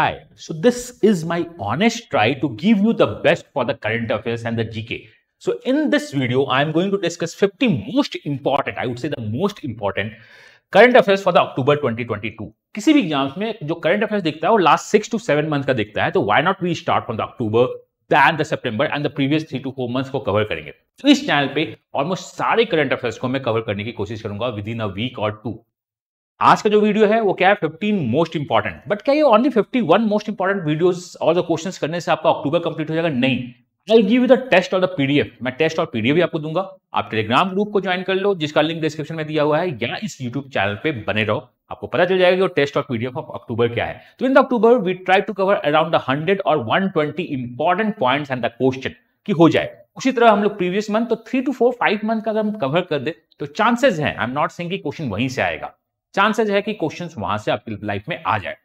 Hi, so this is my honest try to give you the best for the current affairs and the GK. So in this video, I am going to discuss 50 most important, I would say the most important current affairs for the October 2022 किसी भी exams में जो current affairs दिखता है वो last six to seven month का दिखता है तो why not we start from the October then the September and the previous three to four months को कवर करेंगे तो इस चैनल पे ऑलमोस्ट सारे करंट अफेयर्स को मैं कवर करने की कोशिश करूंगा विद इन अ वीक और टू आज का जो वीडियो है वो क्या है 15 मोस्ट इंपॉर्टेंट बट क्या ये ओनली 51 मोस्ट इंपॉर्टेंट वीडियोस और जो क्वेश्चंस करने से आपका अक्टूबर कंप्लीट हो जाएगा नहीं I give you the test और द पीडीएफ मैं टेस्ट और पीडीएफ भी आपको दूंगा आप टेलीग्राम ग्रुप को ज्वाइन कर लो जिसका लिंक डिस्क्रिप्शन में दिया हुआ है या इस यूट्यूब चैनल पर बने रहो आपको पता चल जाएगा कि टेस्ट और पीडीएफ ऑफ अक्टूबर क्या है तो in October we try to cover around hundred और one twenty important point and the question की हो जाए उसी तरह हम लोग प्रीवियस मंथ तो three to four five month का अगर हम कवर कर दे तो चांसेस हैं I am not sing question वहीं से आएगा चांसेस है कि क्वेश्चन वहां से आपकी लाइफ में आ जाए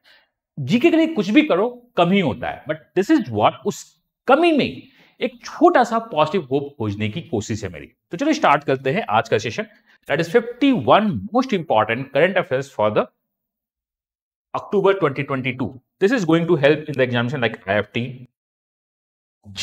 जीके के लिए कुछ भी करो कम ही होता है बट दिस इज वॉट उस कमी में एक छोटा सा पॉजिटिव होप खोजने की कोशिश है मेरी तो चलो स्टार्ट करते हैं आज का session that is 51 most important current affairs for the October 2022 this is going to help in the examination like IFT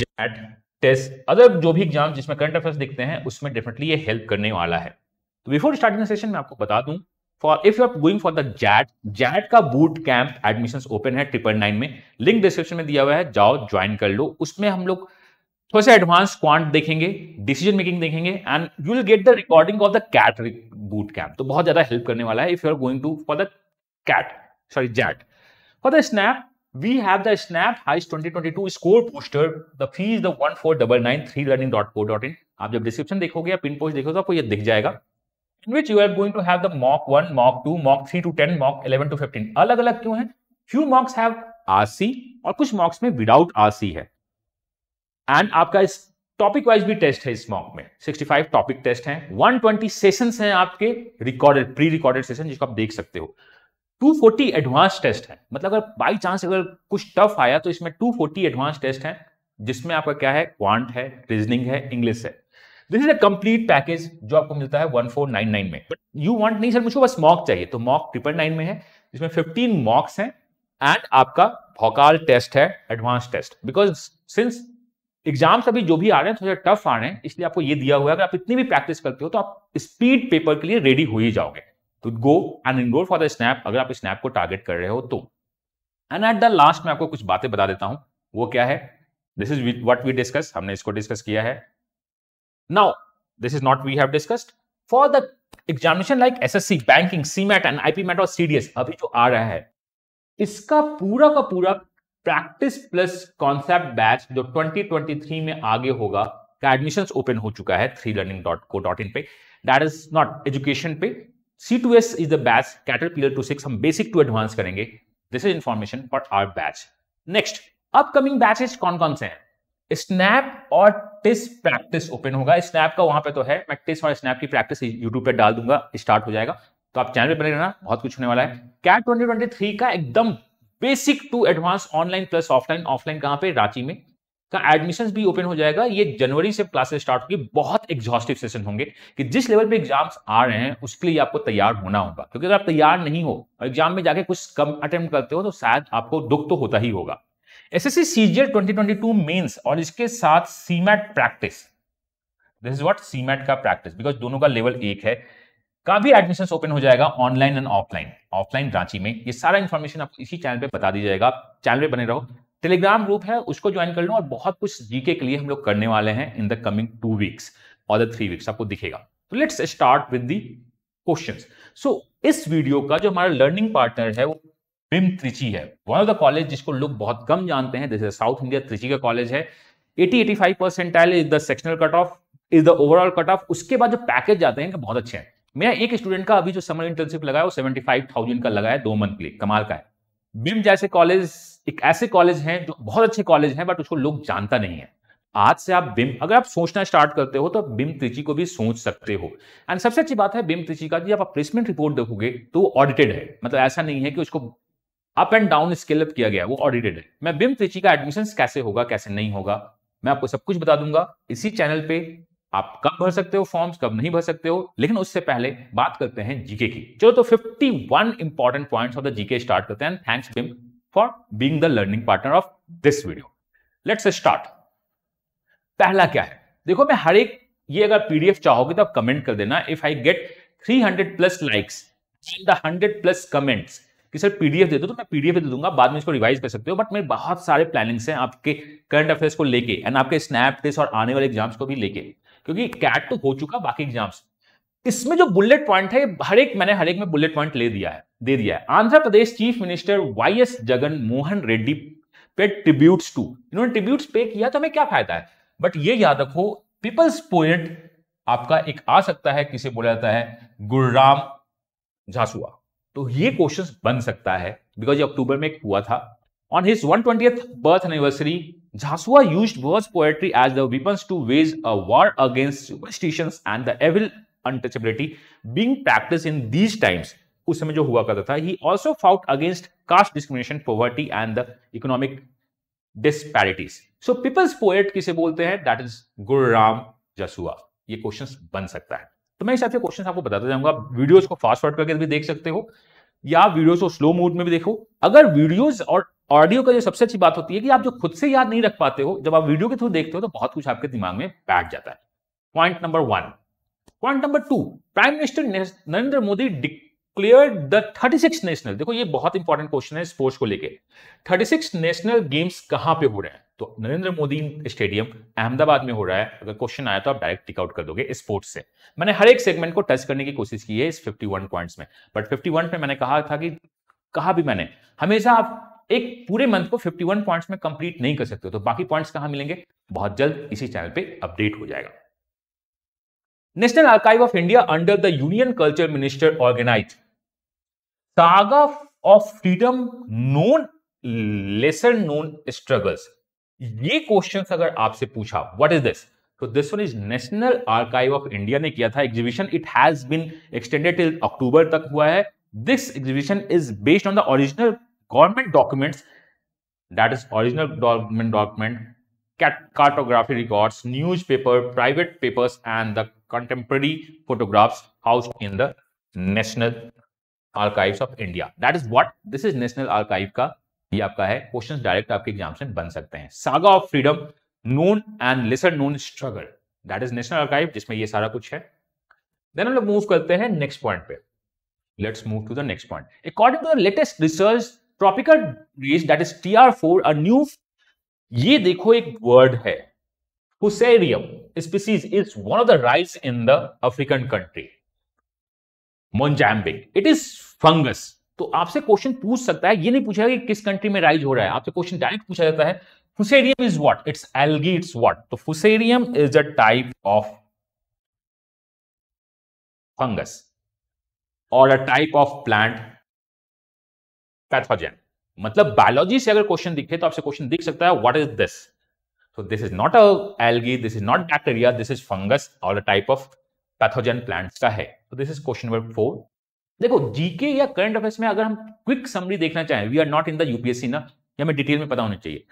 XAT test other जो भी एग्जाम जिसमें करंट अफेयर्स दिखते हैं उसमें डेफिनेटली ये हेल्प करने वाला है तो बिफोर स्टार्टिंग सेशन मैं आपको बता दूं for if you are going for the XAT XAT का बूट कैंप एडमिशन ओपन है ट्रिपल नाइन में लिंक डिस्क्रिप्शन में दिया हुआ है जाओ ज्वाइन कर लो उसमें हम लोग थोड़े से एडवांस क्वांट देखेंगे डिसीजन मेकिंग देखेंगे and you will get the recording of the CAT boot camp तो बहुत ज्यादा हेल्प करने वाला है if you are going to for the CAT sorry XAT for the SNAP we have the snap heist 2022 score poster the fee is the 14993learning.co.in आप जब description देखोगे या पिन पोस्ट देखोगे तो आपको ये दिख जाएगा in which you are going to have the mock one mock two mock three to ten mock eleven to fifteen अलग अलग क्यों है फ्यू मॉक्स हैव आरसी और कुछ मॉक्स में विदाउट आरसी है एंड आपका इस टॉपिक वाइज भी टेस्ट है इस मॉक में 65 टॉपिक टेस्ट हैं 120 सेशंस हैं आपके रिकॉर्डेड प्री रिकॉर्डेड सेशन जिसको आप देख सकते हो 240 एडवांस टेस्ट है मतलब अगर बाई चांस अगर कुछ टफ आया तो इसमें 240 एडवांस टेस्ट है जिसमें आपका क्या है क्वांट है रीजनिंग है इंग्लिश है this is a complete package जो आपको मिलता है 1499 में बट यू वांट नहीं सर मुझे बस मॉक चाहिए तो मॉक ट्रिपल नाइन में है जिसमें 15 मॉक्स हैं एंड आपका भोकाल टेस्ट है advance test because since exams अभी जो भी आ रहे हैं थोड़े टफ आ रहे हैं इसलिए आपको ये दिया हुआ है अगर आप इतनी भी प्रैक्टिस करते हो तो आप स्पीड पेपर के लिए रेडी हो ही जाओगे तो गो एंड इनगोर फॉर द स्नैप अगर आप स्नैप को टारगेट कर रहे हो तो एंड एट द लास्ट में आपको कुछ बातें बता देता हूं वो क्या है this is what we discuss हमने इसको डिस्कस किया है Now, this is not we have discussed. For the examination like SSC, banking, CMAT and IPMAT or CDS, अभी जो आ रहा है इसका पूरा का पूरा प्रैक्टिस प्लस कॉन्सेप्ट बैच जो 2023 में आगे होगा का एडमिशन ओपन हो चुका है three learning dot co dot in पे दैट इज नॉट एजुकेशन पे C two S is the batch cater to six हम बेसिक टू एडवांस करेंगे this is information for our batch next upcoming batches कौन कौन से हैं SNAP और टिस प्रैक्टिस ओपन होगा स्नैप का वहां पे तो है मैं टिस और स्नैप की प्रैक्टिस यूट्यूब पे डाल दूंगा स्टार्ट हो जाएगा तो आप चैनल पे बने रहना बहुत कुछ होने वाला है कैट 2023 का एकदम basic to advance online plus offline offline कहाँ पे रांची में का एडमिशन भी ओपन हो जाएगा ये जनवरी से क्लासेस स्टार्ट होगी बहुत एग्जॉस्टिव सेशन होंगे कि जिस लेवल पे एग्जाम्स आ रहे हैं उसके लिए आपको तैयार होना होगा क्योंकि अगर आप तैयार नहीं हो एग्जाम में जाके कुछ कम अटेम्प्ट करते हो तो शायद आपको दुख तो होता ही होगा एसएससी सीजीएल 2022 मेंस और इसके साथ CMAT practice this is what CMAT का प्रैक्टिस बिकॉज दोनों का लेवल एक है का भी एडमिशन ओपन हो जाएगा online and offline offline Ranchi में ये सारा इन्फॉर्मेशन आपको इसी चैनल पे बता दी जाएगा चैनल पे बने रहो टेलीग्राम ग्रुप है उसको ज्वाइन कर लो और बहुत कुछ जीके के लिए हम लोग करने वाले हैं in the coming two weeks और द थ्री वीक्स आपको दिखेगा तो let's start with the question so इस वीडियो का जो हमारा लर्निंग पार्टनर है वो बिम त्रिची है वन ऑफ द कॉलेज जिसको लोग बहुत कम जानते हैं जैसे साउथ इंडिया त्रिची का कॉलेज है at 80-85 percentile is the sectional cut off is the overall cut off उसके बाद जो पैकेज जाते हैं बहुत अच्छे हैं मेरा एक स्टूडेंट का अभी जो समर इंटर्नशिप लगा है वो सेवेंटी फाइव थाउजेंड का लगा है दो मंथ के लिए कमाल का है बिम जैसे कॉलेज एक ऐसे कॉलेज हैं जो बहुत अच्छे कॉलेज हैं बट उसको लोग जानता नहीं है आज से आप बिम अगर आप सोचना स्टार्ट करते हो तो आप बिम त्रिची को भी सोच सकते हो एंड सबसे अच्छी बात है बिम त्रिची का जी आप प्लेसमेंट रिपोर्ट देखोगे तो ऑडिटेड है मतलब ऐसा नहीं है कि उसको up and down scale up किया गया वो ऑडिटेड है मैं बिम त्रिची का एडमिशन कैसे होगा कैसे नहीं होगा मैं आपको सब कुछ बता दूंगा इसी चैनल पे आप कब भर सकते हो फॉर्म्स कब नहीं भर सकते हो लेकिन उससे पहले बात करते हैं जीके की चलो तो 51 one important point of the GK start करते हैं थैंक्स बिम for being the learning partner of this video let's start पहला क्या है देखो मैं हर एक ये अगर पीडीएफ चाहोगे तो आप कमेंट कर देना if I get 300 plus likes and the 100 plus comments कि सर पीडीएफ दे दो तो मैं पीडीएफ दे दूंगा बाद में इसको रिवाइज कर सकते हो बट मेरे बहुत सारे प्लानिंग्स हैं आपके करंट अफेयर्स को लेके एंड आपके स्नैप टेस्ट और आने वाले एग्जाम्स को भी लेके क्योंकि कैट तो हो चुका बाकी एग्जाम्स इसमें जो बुलेट पॉइंट है हर एक मैंने हर एक में बुलेट पॉइंट ले दिया है दे दिया है Andhra Pradesh chief minister Y S Jagan Mohan Reddy पे ट्रिब्यूट्स टू इन्होंने ट्रिब्यूट्स पे किया तो हमें क्या फायदा है बट ये याद रखो पीपल्स पोएट आपका एक आ सकता है किसे बोला जाता है गुरुराम झासुआ तो ये क्वेश्चन बन सकता है बिकॉज ये अक्टूबर में हुआ था on his one twenty birth anniversary झांसुआ use verse poetry as the weapons to wage a war against superstition and the evil untouchability being practice in these times उस समय जो हुआ करता था he also fought against caste discrimination poverty and the economic disparities so people's poet किसे बोलते हैं that is गुरुराम जसुआ ये क्वेश्चन बन सकता है तो मैं हिसाब से क्वेश्चन आपको बताता जाऊंगा आप वीडियोज को फास्ट फॉर्ड करके भी देख सकते हो या वीडियो वीडियोज को स्लो मोड में भी देखो अगर वीडियोज और ऑडियो का जो सबसे अच्छी बात होती है कि आप जो खुद से याद नहीं रख पाते हो जब आप वीडियो के थ्रू देखते हो तो बहुत कुछ आपके दिमाग में बैठ जाता है point number one point number two prime minister Narendra Modi declare the six national देखो ये बहुत इंपॉर्टेंट क्वेश्चन है स्पोर्ट्स को थर्टी सिक्स नेशनल गेम्स कहां पे हो रहे हैं तो नरेंद्र मोदी स्टेडियम अहमदाबाद में हो रहा है अगर क्वेश्चन आया तो आप डायरेक्ट टिकआउट कर दोगे स्पोर्ट्स से मैंने हर एक सेगमेंट को टच करने की कोशिश की है इस 51 पॉइंट्स में बट 51 में मैंने कहा था कि कहा भी मैंने हमेशा आप एक पूरे मंथ को 51 पॉइंट्स में कंप्लीट नहीं कर सकते तो बाकी पॉइंट्स कहां मिलेंगे बहुत जल्द इसी चैनल पे अपडेट हो जाएगा national archive of India under the union culture minister organise saga of freedom known lesser known struggles ये क्वेश्चन अगर आपसे पूछा वट इज दिस तो this one is national archive of India ने किया था exhibition it has been extended till October तक हुआ है this exhibition is based on the original government documents that is original government document cartography records newspaper private papers and the contemporary photographs house in the national archive of India that is what this is national archive का ये आपका है question direct आपके exam से बन सकते हैं saga of freedom known and lesser known struggle that is national archive जिसमें ये सारा कुछ है देन हम लोग मूव करते हैं नेक्स्ट पॉइंट पे let's move to the next point according to the latest research tropical race that is T R four a new ये देखो एक वर्ड है Fusarium species is one of the rice in the African country Mozambique. It is fungus तो आपसे question पूछ सकता है ये नहीं पूछा कि किस कंट्री में राइज हो रहा है आपसे क्वेश्चन डायरेक्ट पूछा जाता है Fusarium is what it's algae it's what तो Fusarium is a type of fungus और a type of plant pathogen मतलब बायोलॉजी से अगर क्वेश्चन दिखे तो आपसे क्वेश्चन दिख सकता है what is this so this is not a algae this is not bacteria this is fungus और a type of pathogen plants का है so this is question number देखो जीके या करंट अफेयर्स में अगर हम क्विक समरी देखना चाहें we are not in the UPSC ना ये हमें डिटेल में पता होना चाहिए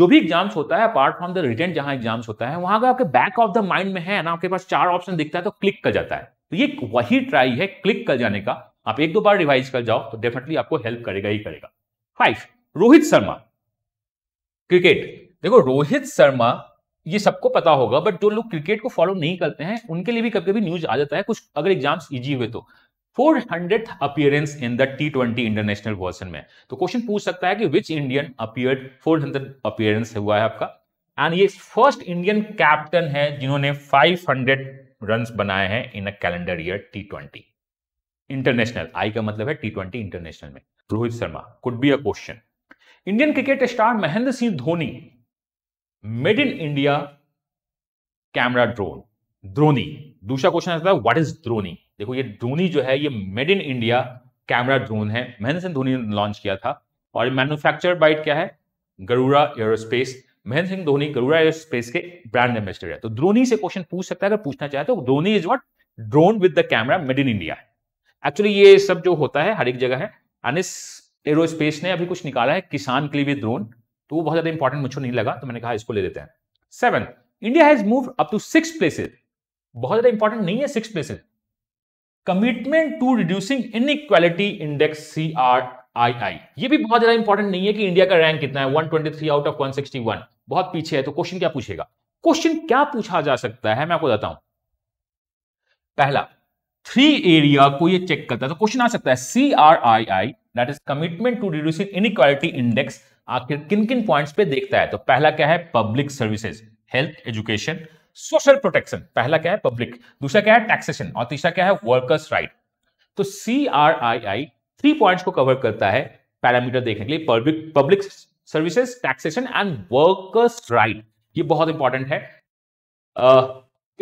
जो भी एग्जाम्स होता है अपार्ट फ्रॉम द रिटर्न जहां एग्जाम्स होता है वहां अगर आपके बैक ऑफ द माइंड में है ना आपके पास चार ऑप्शन दिखता है तो क्लिक कर जाता है तो ये वही ट्राई है क्लिक कर जाने का आप एक दो बार रिवाइज कर जाओ तो डेफिनेटली आपको हेल्प करेगा ही करेगा फाइव रोहित शर्मा क्रिकेट देखो रोहित शर्मा ये सबको पता होगा बट जो लोग क्रिकेट को फॉलो नहीं करते हैं उनके लिए भी कभी कभी न्यूज आ जाता है कुछ अगर एग्जाम्स इजी हुए तो hundred appearance in the T twenty international version में तो क्वेश्चन पूछ सकता है कि which Indian four hundred appearance हुआ है आपका एंड ये फर्स्ट इंडियन कैप्टन है जिन्होंने फाइव हंड्रेड रन बनाए हैं in a calendar year T twenty international I का मतलब है टी ट्वेंटी इंटरनेशनल में Rohit Sharma could be a question Indian cricket star Mahendra Singh Dhoni made in India camera drone Droni दूसरा क्वेश्चन आता है व्हाट इज द्रोनी देखो ये ड्रोनी जो है ये made in India camera drone है महेंद्र सिंह धोनी ने लॉन्च किया था और मैन्युफैक्चर बाइट क्या है गरुड़ा एयरोस्पेस महेंद्र सिंह धोनी गरुड़ा एयरोस्पेस के ब्रांड एम्बेसडर है तो ध्रोनी से क्वेश्चन पूछ सकता है अगर पूछना चाहे तो Dhoni is what drone with the camera made in India actually ये सब जो होता है हर एक जगह है अनिस एरोस्पेस ने अभी कुछ निकाला है किसान के लिए भी ड्रोन तो वो बहुत ज्यादा इंपॉर्टेंट मुझे नहीं लगा तो मैंने कहा इसको ले देते हैं seven India has move up to six places बहुत ज्यादा इंपॉर्टेंट नहीं है six places commitment to reducing inequality index C R I I ये भी बहुत ज्यादा इंपॉर्टेंट नहीं है कि इंडिया का रैंक कितना है 123 आउट ऑफ 161 बहुत पीछे है तो क्वेश्चन क्या पूछेगा क्वेश्चन क्या पूछा जा सकता है मैं आपको बताता हूं पहला थ्री एरिया को ये चेक करता है तो क्वेश्चन आ सकता है C R I I that is commitment to reducing inequality index आखिर किन किन पॉइंट्स पे देखता है तो पहला क्या है public services health education social protection पहला क्या है पब्लिक दूसरा क्या है टैक्सेशन और तीसरा क्या है वर्कर्स राइट तो C R I I three point को कवर करता है पैरामीटर देखने के लिए public public services taxation and workers right ये बहुत इंपॉर्टेंट है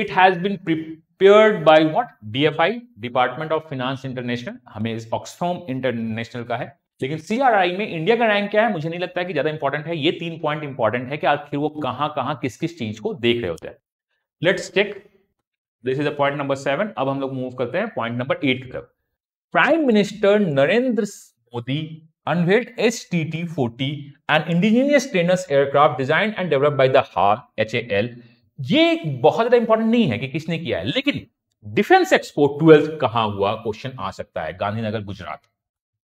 it has been prepared by what DFI department of finance international हमें इस ऑक्सफॉर्म इंटरनेशनल का है लेकिन सीआरआई में इंडिया का रैंक क्या है मुझे नहीं लगता है कि ज्यादा इंपॉर्टेंट है ये तीन पॉइंट इंपॉर्टेंट है कि आखिर वो कहां कहां किस किस चीज को देख रहे होते हैं let's check this is a point number seven अब हम लोग मूव करते हैं पॉइंट नंबर एट की तरफ prime minister Narendra Modi unveiled T T forty and indigenous trainers aircraft design and develop by the developed H A L ये बहुत ज्यादा इंपॉर्टेंट नहीं है कि किसने किया है लेकिन डिफेंस एक्सपो ट्वेल्थ कहां हुआ क्वेश्चन आ सकता है गांधीनगर गुजरात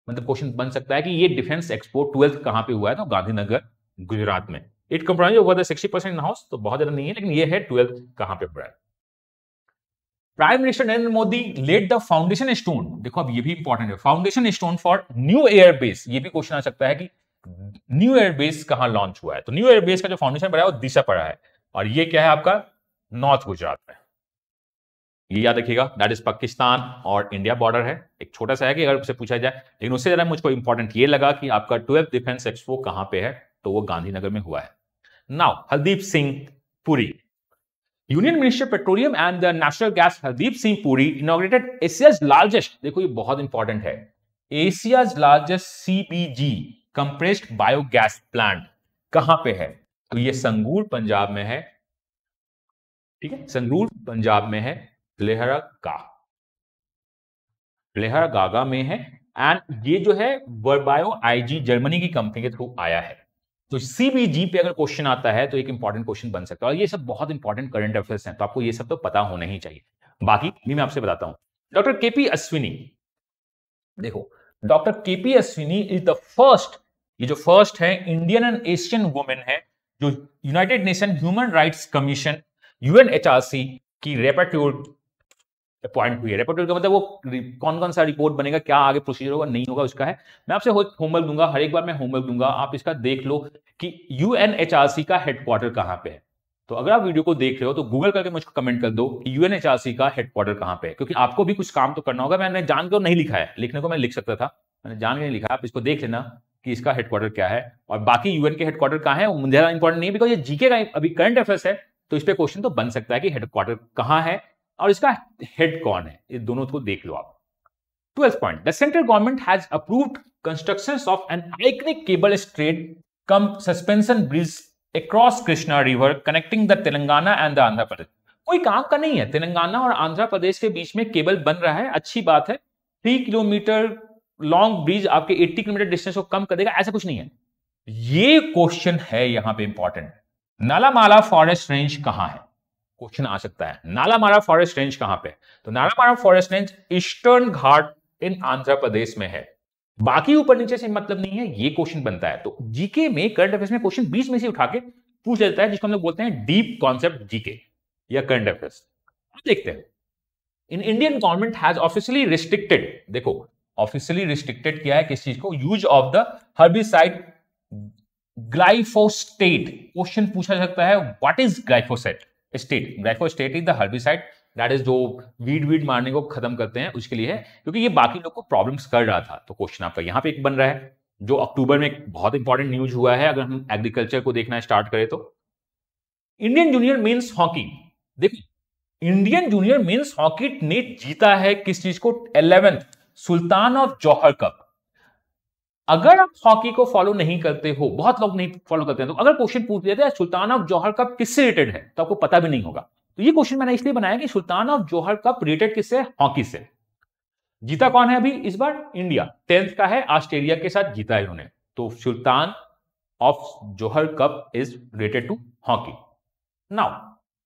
मतलब क्वेश्चन बन सकता है कि ये डिफेंस एक्सपो ट्वेल्थ कहां पे हुआ है तो गांधीनगर गुजरात में it comprise over sixty percent in house तो बहुत ज्यादा नहीं है लेकिन ये है ट्वेल्थ कहां पे पड़ा है prime minister Narendra Modi let the foundation stone देखो अब ये भी इंपॉर्टेंट है foundation stone for new air base ये भी क्वेश्चन आ सकता है कि न्यू एयरबेस कहां लॉन्च हुआ है तो न्यू एयरबेस का जो फाउंडेशन पड़ा है वो दिशा पड़ा है और ये क्या है आपका नॉर्थ गुजरात में ये याद रखिएगा दैट इज पाकिस्तान और इंडिया बॉर्डर है एक छोटा सा है कि अगर उससे पूछा जाए लेकिन उससे ज्यादा मुझको इंपॉर्टेंट ये लगा कि आपका ट्वेल्थ डिफेंस एक्सपो कहाँ पे है तो वो गांधीनगर में हुआ है now Hardeep Singh Puri union minister petroleum and the national gas Hardeep Singh Puri inaugurated Asia's largest देखो ये बहुत इंपॉर्टेंट है Asia's largest CPG compressed biogas plant कहां पे है तो ये संगूर पंजाब में है ठीक है संगरूर पंजाब में है लेहरा का लेहरा गागा में है एंड ये जो है वर्बायो आईजी जर्मनी की कंपनी के थ्रू आया है तो सीबीजी पे अगर क्वेश्चन आता है तो एक इंपॉर्टेंट क्वेश्चन बन सकता है और ये सब बहुत इंपॉर्टेंट करंट अफेयर्स हैं तो आपको ये सब तो पता होना ही चाहिए बाकी भी मैं आपसे बताता हूं डॉक्टर केपी अश्विनी देखो doctor KP Ashwini is the first ये जो फर्स्ट है इंडियन एंड एशियन वुमेन है जो united nation human rights commission UNHRC की रेपेट्यूड अपॉइंट हुई है का मतलब वो कौन कौन सा रिपोर्ट बनेगा क्या आगे प्रोसीजर होगा नहीं होगा उसका है मैं आपसे होमवर्क दूंगा हर एक बार मैं होमवर्क दूंगा आप इसका देख लो कि यू का हेडक्वार्टर कहाँ पे है तो अगर आप वीडियो को देख रहे हो तो गूगल करके मुझको कमेंट कर दो कि यूएनएचआरसी का हेडक्वार्टर कहाँ पे है क्योंकि आपको भी कुछ काम तो करना होगा मैंने जान के नहीं लिखा है लिखने को मैं लिख सकता था मैंने जान के नहीं लिखा आप इसको देख लेना कि इसका हेडक्वार्टर क्या है और बाकी यूएन के हेडक्वार्टर कहाँ है मुझे ज्यादा इंपॉर्टेंट नहीं है बिकॉज ये जीके का अभी करंट अफेयर्स है तो इस पर क्वेश्चन तो बन सकता है कि हेडक्वार्टर कहाँ है और इसका हेड कौन है ये दोनों को देख लो आप twelfth point the central government has approved construction of an iconic cable straight cum suspension bridge across Krishna river connecting the Telangana and the Andhra Pradesh कोई काम का नहीं है तेलंगाना और आंध्र प्रदेश के बीच में केबल बन रहा है अच्छी बात है थ्री किलोमीटर लॉन्ग ब्रिज आपके 80 किलोमीटर डिस्टेंस को कम कर देगा ऐसा कुछ नहीं है ये क्वेश्चन है यहां पे इंपॉर्टेंट नालामाला फॉरेस्ट रेंज कहां है क्वेश्चन आ सकता है नालामारा फॉरेस्ट रेंज कहां पे तो Nallamala forest range eastern Ghat in Andhra Pradesh में है बाकी ऊपर नीचे से मतलब नहीं है ये क्वेश्चन बनता है तो जीके में करंट अफेयर्स में क्वेश्चन बीच में से उठा के पूछ लेता है जिसको हम लोग बोलते हैं डीप कॉन्सेप्ट जीके या करंट अफेयर्स देखते हैं in Indian government has officially restricted देखो ऑफिशियली रिस्ट्रिक्टेड किया है किस चीज को use of the herbicide glyphosate question पूछा सकता है what is glyphosate state state is the herbicide that is जो वीड वीड मारने को खत्म करते हैं उसके लिए है क्योंकि ये बाकी लोग को प्रॉब्लम्स कर रहा था तो क्वेश्चन आपका यहाँ पे एक बन रहा है जो अक्टूबर में एक बहुत इंपॉर्टेंट न्यूज हुआ है अगर हम एग्रीकल्चर को देखना स्टार्ट करें तो इंडियन जूनियर मीन्स हॉकी देखिए इंडियन जूनियर मीन्स हॉकी ने जीता है किस चीज को eleventh Sultan of Johor Cup अगर आप हॉकी को फॉलो नहीं करते हो बहुत लोग नहीं फॉलो करते हैं तो अगर क्वेश्चन पूछ लेते जाए सुल्तान ऑफ जौहर कप किससे रिलेटेड है तो आपको पता भी नहीं होगा तो ये क्वेश्चन मैंने इसलिए बनाया कि Sultan of Johor Cup related किससे हॉकी से जीता कौन है अभी इस बार इंडिया टेंथ का है ऑस्ट्रेलिया के साथ जीता इन्होंने तो Sultan of Johor Cup is related to hockey now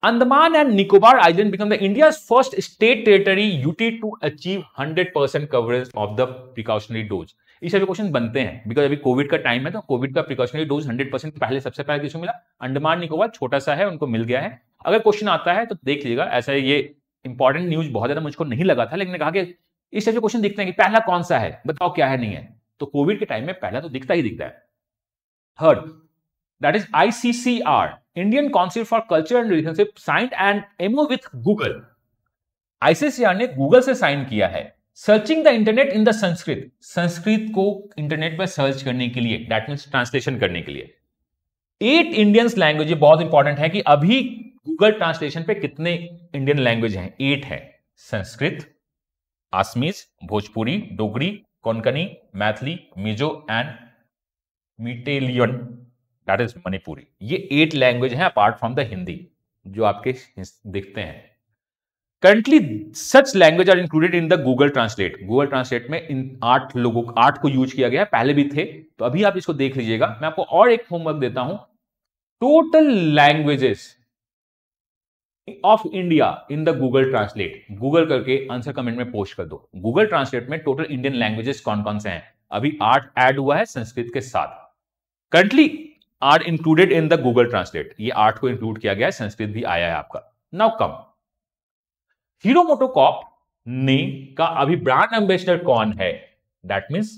Andaman and Nicobar Island become the India's first state territory UT to achieve 100% coverage of the precautionary dose ये सभी क्वेश्चन बनते हैं बिकॉज अभी कोविड का टाइम है तो Covid का precautionary dose hundred percent पहले सबसे पहले किसी मिला अंडमान निकोबार छोटा सा है उनको मिल गया है अगर क्वेश्चन आता है तो देख लीजिएगा ऐसा ये इंपॉर्टेंट न्यूज बहुत ज्यादा मुझको नहीं लगा था लेकिन कहा कि इस सभी क्वेश्चन दिखते हैं कि पहला कौन सा है बताओ क्या है नहीं है तो कोविड के टाइम में पहला तो दिखता ही दिखता है third that is ICCR Indian Council for Culture and Relationship sign and MO with Google ICCR ने गूगल से साइन किया है searching the internet in the Sanskrit Sanskrit को इंटरनेट पर सर्च करने के लिए डैट मीन ट्रांसलेशन करने के लिए एट इंडियंस लैंग्वेज बहुत इंपॉर्टेंट है कि अभी गूगल ट्रांसलेशन पे कितने इंडियन लैंग्वेज हैं एट है Sanskrit Assamese Bhojpuri Dogri Konkani Maithili Mizo and Meiteilon that is Manipuri ये एट लैंग्वेज है अपार्ट फ्रॉम द हिंदी जो आपके दिखते हैं currently such language are included in the Google Translate Google Translate में इन आठ लोगों आठ को यूज किया गया पहले भी थे तो अभी आप इसको देख लीजिएगा मैं आपको और एक होमवर्क देता हूं total languages of India in the Google Translate Google करके आंसर कमेंट में पोस्ट कर दो गूगल ट्रांसलेट में टोटल इंडियन लैंग्वेजेस कौन कौन से हैं अभी आठ एड हुआ है संस्कृत के साथ currently are included in the Google Translate ये आठ को इंक्लूड किया गया है संस्कृत भी आया है आपका नाउ कम हीरो मोटोकॉप ने का अभी ब्रांड एम्बेसडर कौन है दैट मीन्स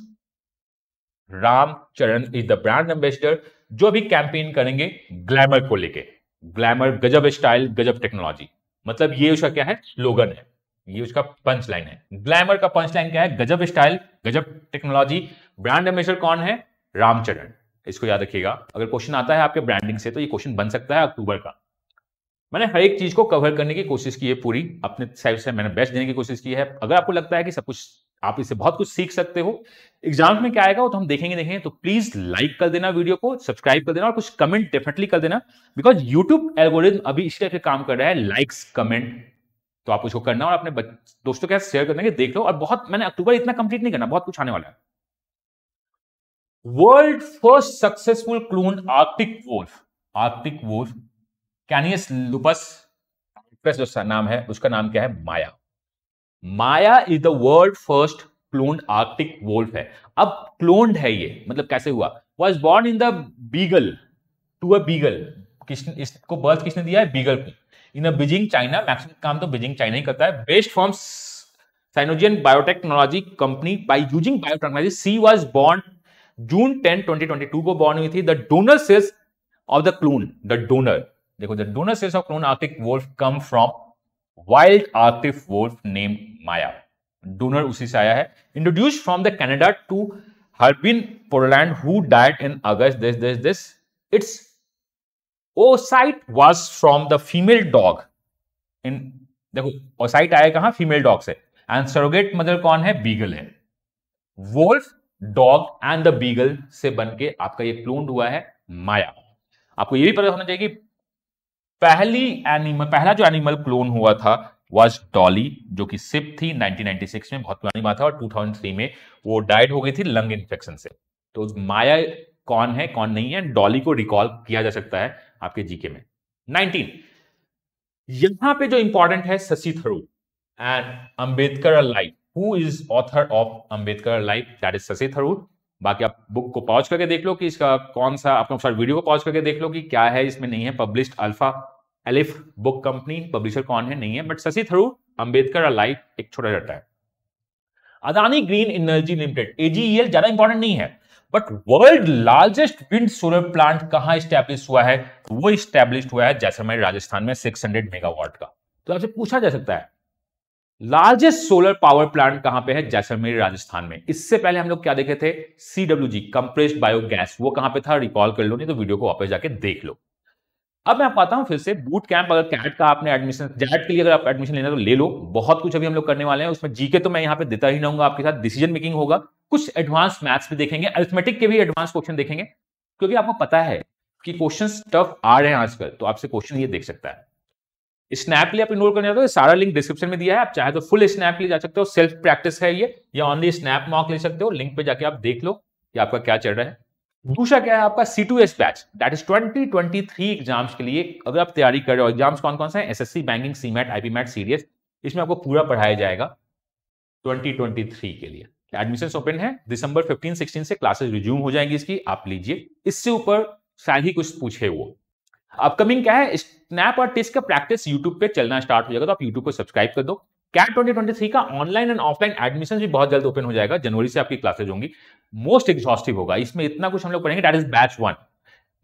राम चरण इज द ब्रांड एम्बेसडर जो अभी कैंपेन करेंगे ग्लैमर को लेके ग्लैमर गजब स्टाइल गजब टेक्नोलॉजी मतलब ये उसका क्या है स्लोगन है ये उसका पंच लाइन है ग्लैमर का पंच लाइन क्या है गजब स्टाइल गजब टेक्नोलॉजी ब्रांड एम्बेसडर कौन है रामचरण इसको याद रखिएगा अगर क्वेश्चन आता है आपके ब्रांडिंग से तो ये क्वेश्चन बन सकता है अक्टूबर का मैंने हर एक चीज को कवर करने की कोशिश की है पूरी अपने साइड से मैंने बेस्ट देने की कोशिश की है अगर आपको लगता है कि सब कुछ आप इससे बहुत कुछ सीख सकते हो एग्जाम में क्या आएगा वो तो हम देखेंगे देखेंगे तो प्लीज लाइक कर देना वीडियो को सब्सक्राइब कर देना और कुछ कमेंट डेफिनेटली कर देना बिकॉज यूट्यूब एल्गोरिज्म अभी इस टाइप काम कर रहा है लाइक्स कमेंट तो आप उसको करना और अपने दोस्तों के साथ शेयर कर देंगे देख लो और बहुत मैंने अक्टूबर इतना कंप्लीट नहीं करना बहुत कुछ आने वाला है world first successful clone Arctic wolf Arctic wolf canis lupus press जो नाम है उसका नाम क्या है Maya Maya is the world first cloned Arctic wolf है अब क्लोन्ड है ये मतलब कैसे हुआ was born in the beagle to a beagle किसने इसको बर्थ किसने दिया है बीगल को इन बीजिंग चाइना मैक्सिमम काम तो बीजिंग चाइना ही करता है best from Sinogene biotechnology company by using biotechnology she was born June 10 2022 को बॉर्न हुई थी the donor cells of the clone the donor देखो the donor cells of clone Arctic wolf come from wild Arctic wolf name Maya donor उसी से आया है introduce from the Canada to Harbin Poland who died in August this this this its oocyte was from the female dog in देखो oocyte आया कहा female dog से and surrogate mother कौन है बीगल है wolf dog and the beagle से बन के आपका ये क्लोन हुआ है माया आपको ये भी पता होना चाहिए कि पहली एनिमल पहला जो एनिमल क्लोन हुआ था वाज डॉली जो कि सिप थी 1996 में बहुत पुरानी बात है और 2003 में वो डाइट हो गई थी लंग इन्फेक्शन से तो माया कौन है कौन नहीं है डॉली को रिकॉल किया जा सकता है आपके जीके में 19 यहां पे जो इंपॉर्टेंट है Shashi Tharoor and Ambedkar life who is author of Ambedkar life that is Shashi Tharoor बाकी आप बुक को पॉज करके देख लो कि इसका कौन सा आपको सॉरी वीडियो को पॉज करके देख लो कि क्या है इसमें नहीं है published alpha Aleph Book Company publisher कौन है नहीं है बट शशि थरूर अंबेडकर लाइफ एक छोटा रटा है Adani Green Energy Limited AGEL ज्यादा इंपॉर्टेंट नहीं है but world largest wind solar plant कहां स्टैब्लिश हुआ है वो स्टैब्लिश हुआ है जैसलमेर राजस्थान में हंड्रेड मेगावाट का तो आपसे पूछा जा सकता है लार्जेस्ट सोलर पावर प्लांट कहां पे है जैसलमेर राजस्थान में इससे पहले हम लोग क्या देखे थे सीडब्ल्यू जी कंप्रेस्ड बायोगैस वो कहां पे था रिकॉल कर लो नहीं तो वीडियो को वापस जाके देख लो अब मैं आप आता हूं फिर से बूट कैंप अगर कैट का आपने एडमिशन जैट के लिए अगर आप एडमिशन लेना तो ले लो बहुत कुछ अभी हम लोग करने वाले हैं उसमें जीके तो मैं यहाँ पे देता ही रहूंगा आपके साथ डिसीजन मेकिंग होगा कुछ एडवांस मैथ्स भी देखेंगे अर्थमेटिक के भी एडवांस क्वेश्चन देखेंगे क्योंकि आपको पता है कि क्वेश्चन टफ आ रहे हैं आजकल तो आपसे क्वेश्चन ये देख सकता है स्नैप लिए आप इनरोल करने जाते हो सारा लिंक डिस्क्रिप्शन में दिया है आप चाहे तो फुल स्नैप ले जा सकते हो सेल्फ प्रैक्टिस है ये या ऑनली स्नैप मॉक ले सकते हो लिंक पे जाके आप देख लो कि आपका क्या चल रहा है दूसरा क्या है आपका C two S batch that is twenty twenty three exams के लिए अगर आप तैयारी कर रहे हो एग्जाम्स कौन कौन से S S C banking C MAT I P MAT series इसमें आपको पूरा पढ़ाया जाएगा ट्वेंटी ट्वेंटी थ्री के लिए एडमिशन ओपन है दिसंबर फिफ्टीन सिक्सटीन से क्लासेस रिज्यूम हो जाएंगी इसकी आप लीजिए इससे ऊपर शायद ही कुछ पूछे वो अपकमिंग क्या है स्नैप और टिस्क का प्रैक्टिस यूट्यूब पे चलना स्टार्ट हो जाएगा तो आप यूट्यूब को सब्सक्राइब कर दो कैट ट्वेंटी ट्वेंटी थ्री का ऑनलाइन एंड ऑफलाइन एडमिशन भी बहुत जल्द ओपन हो जाएगा जनवरी से आपकी क्लासेज होंगी मोस्ट एग्जॉस्टिव होगा इसमें इतना कुछ हम लोग पढ़ेंगे डेट इज बैच वन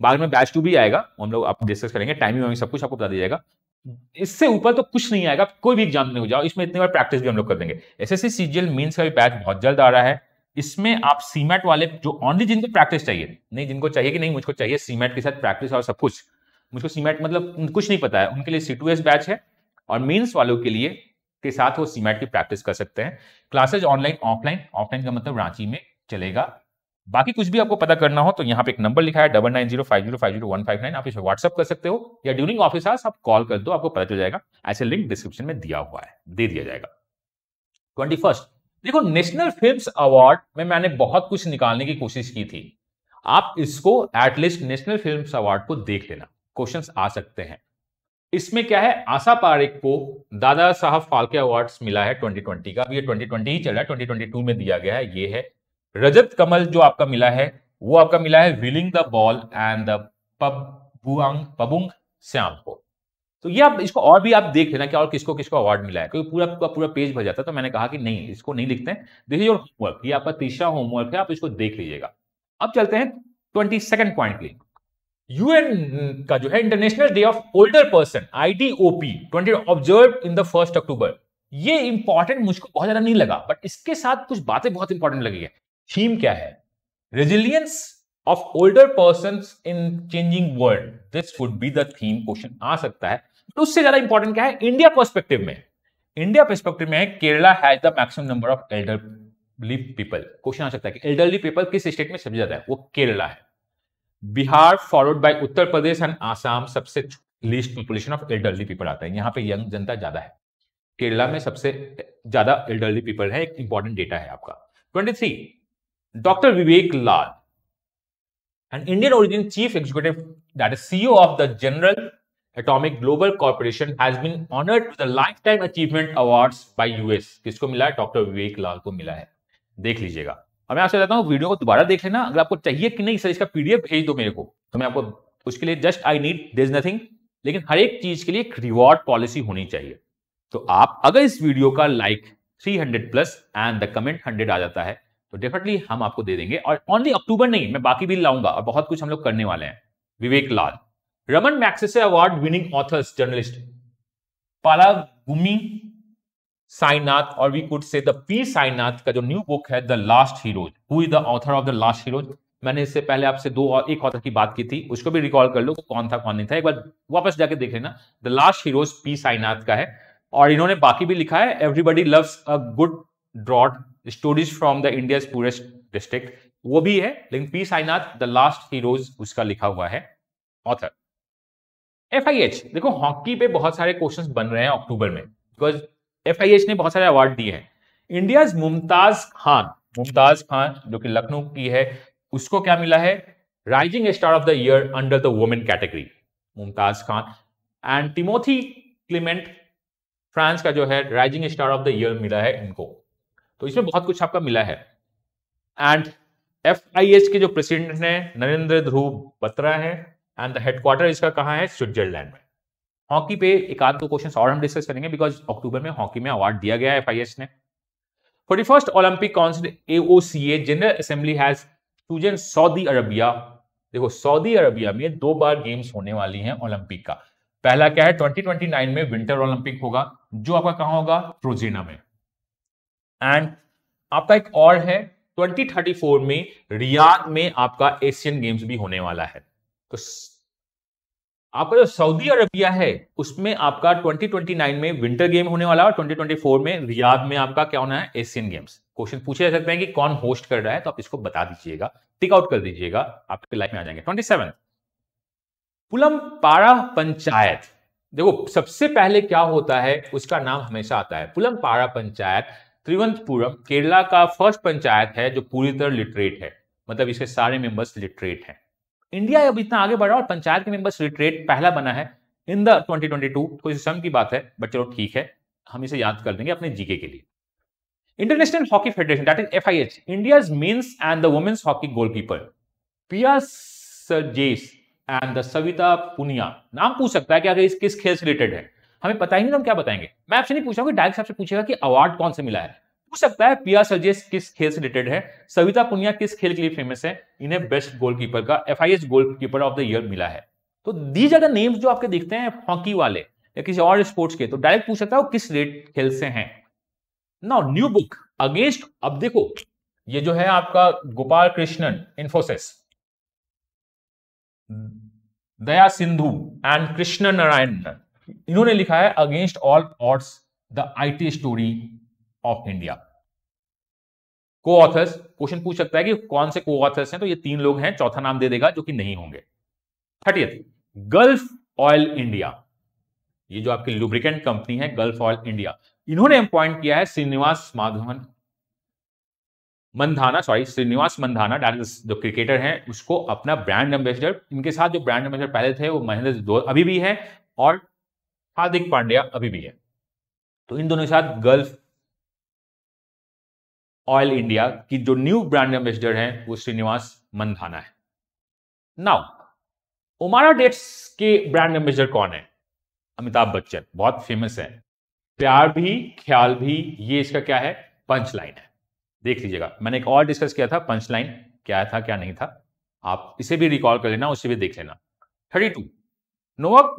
बाद में बैच टू भी आएगा हम लोग आप डिस्कस करेंगे टाइमिंग वाइमिंग सब कुछ आपको बता दिया जाएगा इससे ऊपर तो कुछ नहीं आएगा कोई भी एग्जाम नहीं हो जाओ इसमें इतनी बार प्रैक्टिस भी हम लोग कर देंगे एस एस सी मीन्स का भी बैच बहुत जल्द आ रहा है इसमें आप सीमेट वाले जो ऑनली जिनको प्रैक्टिस चाहिए नहीं जिनको चाहिए कि नहीं मुझको चाहिए सीमेट के साथ प्रैक्टिस और सब कुछ मुझको सीमेट मतलब कुछ नहीं पता है उनके लिए सी टू एस बैच है और मीन्स वालों के लिए के साथ वो सीमेट की प्रैक्टिस कर सकते हैं क्लासेज ऑनलाइन ऑफलाइन ऑफलाइन का मतलब रांची में चलेगा बाकी कुछ भी आपको पता करना हो तो यहाँ पे एक नंबर लिखा है double nine zero five zero five zero one five nine आप इसे व्हाट्सअप कर सकते हो या ड्यूरिंग ऑफिस आवर्स आप कॉल कर दो आपको पता चल जाएगा ऐसे लिंक डिस्क्रिप्शन में दिया हुआ है दे दिया जाएगा ट्वेंटी फर्स्ट देखो नेशनल फिल्म अवार्ड में मैंने बहुत कुछ निकालने की कोशिश की थी आप इसको एटलीस्ट नेशनल फिल्म अवार्ड को देख लेना क्वेश्चंस आ सकते हैं इसमें क्या है आशा पारेख को दादा साहब फाल्के अवार्ड्स मिला है 2020 का ये 2020 ही चल रहा है 2022 में दिया गया है ये है रजत कमल जो आपका मिला है वो आपका मिला है willing the ball and the Pabung Pabung Syam को तो ये आप इसको और भी आप देख लेना कि और किसको किसको अवार्ड मिला है क्योंकि पूरा पूरा पूरा पेज भर जाता है तो मैंने कहा कि नहीं इसको नहीं लिखते हैं दिस इज योर होमवर्क ये आपका तीसरा होमवर्क है आप इसको देख लीजिएगा अब चलते हैं twenty second point link UN का जो है International Day of older Person I D IDOP twenty observe in the first October ये इंपॉर्टेंट मुझको बहुत ज्यादा नहीं लगा बट इसके साथ कुछ बातें बहुत इंपॉर्टेंट लगी है थीम क्या है resilience of older person in changing world this would be the theme question आ सकता है तो उससे ज्यादा इंपॉर्टेंट क्या है इंडिया पर्सपेक्टिव में इंडिया पर्सपेक्टिव में Kerala has the maximum number of elderly people question आ सकता है कि एल्डरली पीपल किस स्टेट में सबसे ज्यादा है वो केरला है Bihar followed by Uttar Pradesh and Assam सबसे least population of elderly people आता है यहाँ पे यंग जनता ज्यादा है केरला में सबसे ज्यादा एल्डरली पीपल है एक इंपॉर्टेंट डेटा है आपका three doctor Vivek Lall and Indian origin chief executive that is CEO of the General Atomic Global Corporation has been honoured the lifetime achievement awards by US किसको मिला है डॉक्टर विवेक लाल को मिला है देख लीजिएगा और मैं आपसे बताता हूँ वीडियो को दोबारा देख लेना अगर आपको चाहिए कि नहीं सर इसका पीडीएफ भेज दो मेरे को तो मैं आपको उसके लिए just I need these nothing लेकिन हर एक चीज के लिए एक रिवॉर्ड पॉलिसी होनी चाहिए तो आप अगर इस वीडियो का like 300 plus and the comment hundred आ जाता है तो डेफिनेटली हम आपको दे देंगे और ऑनली अक्टूबर नहीं मैं बाकी भी लाऊंगा और बहुत कुछ हम लोग करने वाले हैं Vivek Lall Ramon Magsaysay award winning authors journalist Pala Sainath और we could say the P Sainath का जो न्यू बुक है The Last Heroes who is the author of The Last Heroes मैंने इससे पहले आपसे दो और एक ऑथर की बात की थी उसको भी रिकॉल कर लो कौन था कौन नहीं था एक बार वापस जाके देख लेना The Last Heroes P Sainath का है और इन्होंने बाकी भी लिखा है everybody loves a good drought stories from the India poorest district वो भी है लेकिन P Sainath The Last Heroes उसका लिखा हुआ है ऑथर एफ देखो हॉकी पे बहुत सारे क्वेश्चन बन रहे हैं अक्टूबर में बिकॉज एफ ने बहुत सारे अवार्ड दिए हैं इंडिया मुमताज खान मुमताज खान जो कि लखनऊ की है उसको क्या मिला है Rising Star of the Year under the women category Mumtaz Khan and Timothy Clement France का जो है Rising Star of the year मिला है इनको तो इसमें बहुत कुछ आपका मिला है एंड एफ के जो प्रेसिडेंट हैं नरेंद्र ध्रुव बत्रा हैं एंड द हेडक्वार्टर इसका कहाँ है स्विट्जरलैंड में हॉकी पे एक आध दो क्वेश्चन और हम डिस्कस करेंगे बिकॉज अक्टूबर में हॉकी में अवार्ड दिया गया है एफ ने forty first Olympic Council A O C A General Assembly has chosen Saudi Arabia देखो सऊदी अरबिया में दो बार गेम्स होने वाली हैं ओलंपिक का पहला क्या है 2029 में विंटर ओलंपिक होगा जो आपका कहा होगा ट्रोजेना में एंड आपका एक और है 2034 में रियाद में आपका एशियन गेम्स भी होने वाला है तो आपका जो सऊदी अरबिया है उसमें आपका 2029 में विंटर गेम होने वाला है और 2024 में रियाद में आपका क्या होना है एशियन गेम्स क्वेश्चन पूछे जा सकते हैं कि कौन होस्ट कर रहा है तो आप इसको बता दीजिएगा टिक आउट कर दीजिएगा आपके लाइफ में आ जाएंगे ट्वेंटी सेवन पुलम पारा पंचायत देखो सबसे पहले क्या होता है उसका नाम हमेशा आता है पुलम पारा पंचायत त्रिवंतपुरम केरला का फर्स्ट पंचायत है जो पूरी तरह लिटरेट है मतलब इसके सारे मेंबर्स लिटरेट हैं इंडिया अब इतना आगे बढ़ा और पंचायत के मेंबर्स रिट्रेट पहला बना है इन द 2022 कोई सम की बात है बट चलो ठीक है हम इसे याद कर देंगे अपने जीके के लिए International Hockey Federation that is F I H India men's and the women's hockey goalkeeper P R सजेस एंड द सविता पुनिया नाम पूछ सकता है कि अगर इस किस खेल से रिलेटेड है हमें पता ही नहीं तो हम क्या बताएंगे मैं आपसे नहीं पूछा डायरेक्ट आपसे पूछेगा कि अवार्ड कौन से मिला है पूछ सकता है पिया सर्जेस किस खेल से रिलेटेड है सविता पुनिया किस खेल के लिए फेमस है इन्हें बेस्ट गोलकीपर का F I S goalkeeper of the year मिला है तो दी ज्यादा नेम्स जो आपके देखते हैं हॉकी वाले या किसी और स्पोर्ट्स के तो डायरेक्ट पूछ सकता है वो किस रेट खेल से हैं नाउ न्यू बुक अगेंस्ट अब देखो ये जो है आपका गोपाल कृष्णन इन्फोसिस दया सिंधु एंड कृष्ण नारायण इन्होंने लिखा है Against All Odds the IT Story of India को ऑथर्स क्वेश्चन पूछ सकता है कि कौन से को ऑथर्स हैं तो ये तीन लोग हैं चौथा नाम दे देगा जो कि नहीं होंगे थर्टियथ गल्फ ऑयल इंडिया ये जो आपकी लुब्रिकेंट कंपनी है गल्फ ऑयल इंडिया इन्होंने अपॉइंट किया है श्रीनिवास माधवन मंधाना सॉरी श्रीनिवास मंधाना डायरेक्ट जो क्रिकेटर हैं उसको अपना ब्रांड एम्बेसडर इनके साथ जो ब्रांड एम्बेसडर पहले थे वो महेंद्र धोल अभी भी है और हार्दिक पांड्या अभी भी है तो इन दोनों के साथ गल्फ ऑयल इंडिया की जो न्यू ब्रांड एम्बेसडर हैं वो श्रीनिवास मनधाना है नाउ उमारा डेट्स के ब्रांड एम्बेसडर कौन है अमिताभ बच्चन बहुत फेमस है प्यार भी ख्याल भी ये इसका क्या है पंच लाइन है देख लीजिएगा मैंने एक और डिस्कस किया था पंच लाइन क्या था क्या नहीं था आप इसे भी रिकॉल कर लेना उसे भी देख लेना थर्टी टू नोवक